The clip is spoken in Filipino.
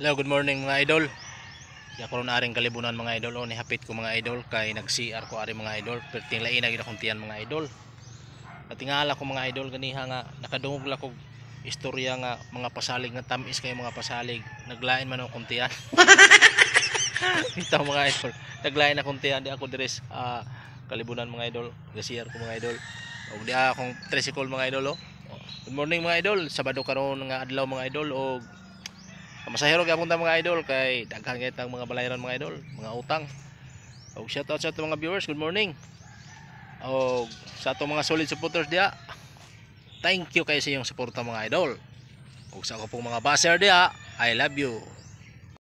Hello, good morning mga idol. Ya ko na aring kalibunan mga idol o nihapit ko mga idol kay nag-CR ko ari mga idol perting lain na gid akong tiyan mga idol. Natingala ko mga idol ganiha nga nakadungog la ko istorya nga mga pasalig nga tamis kay mga pasalig naglain man akong tiyan. Bitaw mga idol, naglain akong tiyan di ako deres uh, kalibunan mga idol, nag-CR ko mga idol. Og di akong tricycle mga idol o. Good morning mga idol, Sabado karon nga adlaw mga idol og masahero gyapon ta mga idol kay daghan kay tang mga balayaran mga idol mga utang og shout out sa mga viewers good morning og sa atong mga solid supporters diha thank you kayo sa inyong suporta mga idol og sa ako pong mga baser diha I love you